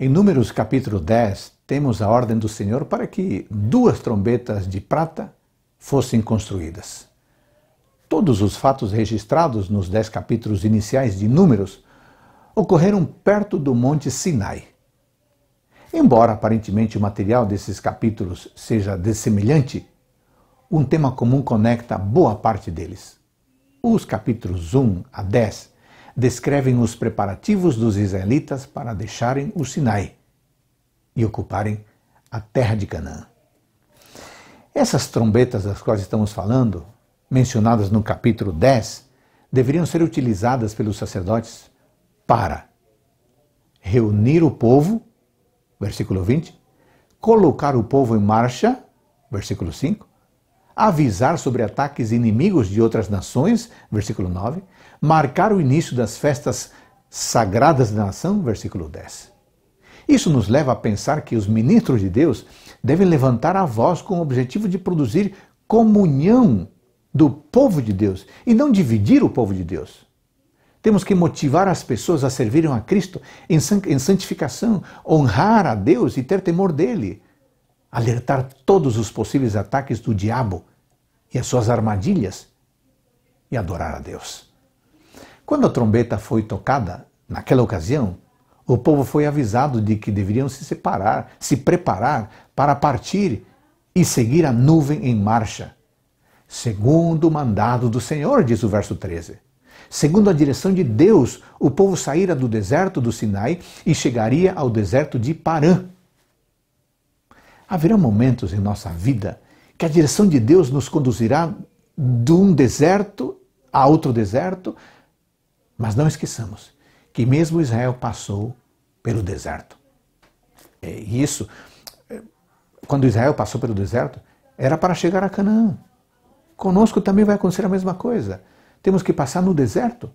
Em Números capítulo 10, temos a ordem do Senhor para que duas trombetas de prata fossem construídas. Todos os fatos registrados nos dez capítulos iniciais de Números ocorreram perto do Monte Sinai. Embora aparentemente o material desses capítulos seja dessemelhante, um tema comum conecta boa parte deles. Os capítulos 1 a 10 descrevem os preparativos dos israelitas para deixarem o Sinai e ocuparem a terra de Canaã. Essas trombetas das quais estamos falando, mencionadas no capítulo 10, deveriam ser utilizadas pelos sacerdotes para reunir o povo, versículo 20, colocar o povo em marcha, versículo 5, avisar sobre ataques inimigos de outras nações, versículo 9, marcar o início das festas sagradas da nação, versículo 10. Isso nos leva a pensar que os ministros de Deus devem levantar a voz com o objetivo de produzir comunhão do povo de Deus e não dividir o povo de Deus. Temos que motivar as pessoas a servirem a Cristo em santificação, honrar a Deus e ter temor dele, alertar todos os possíveis ataques do diabo e as suas armadilhas e adorar a Deus. Quando a trombeta foi tocada, naquela ocasião, o povo foi avisado de que deveriam se separar, se preparar para partir e seguir a nuvem em marcha, segundo o mandado do Senhor, diz o verso 13. Segundo a direção de Deus, o povo saíra do deserto do Sinai e chegaria ao deserto de Parã. Haverá momentos em nossa vida que a direção de Deus nos conduzirá de um deserto a outro deserto, mas não esqueçamos que mesmo Israel passou pelo deserto. É, e isso, é, quando Israel passou pelo deserto, era para chegar a Canaã. Conosco também vai acontecer a mesma coisa. Temos que passar no deserto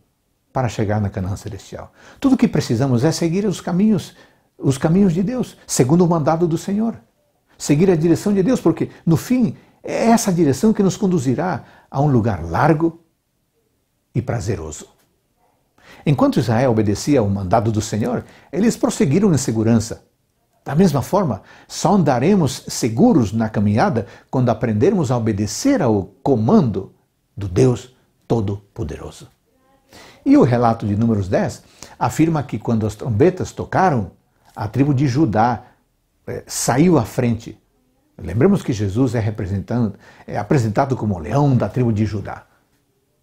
para chegar na Canaã celestial. Tudo o que precisamos é seguir os caminhos, os caminhos de Deus, segundo o mandado do Senhor seguir a direção de Deus, porque no fim é essa direção que nos conduzirá a um lugar largo e prazeroso. Enquanto Israel obedecia ao mandado do Senhor, eles prosseguiram em segurança. Da mesma forma, só andaremos seguros na caminhada quando aprendermos a obedecer ao comando do Deus Todo-Poderoso. E o relato de Números 10 afirma que quando as trombetas tocaram, a tribo de Judá é, saiu à frente. Lembremos que Jesus é, representando, é apresentado como o leão da tribo de Judá.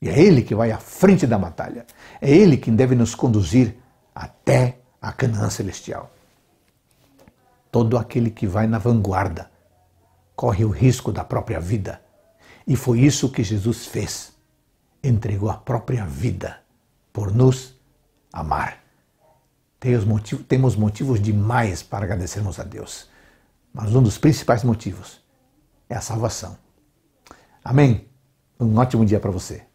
E é ele que vai à frente da batalha. É ele quem deve nos conduzir até a Canaã Celestial. Todo aquele que vai na vanguarda corre o risco da própria vida. E foi isso que Jesus fez. Entregou a própria vida por nos amar. Temos, motivo, temos motivos demais para agradecermos a Deus, mas um dos principais motivos é a salvação. Amém? Um ótimo dia para você.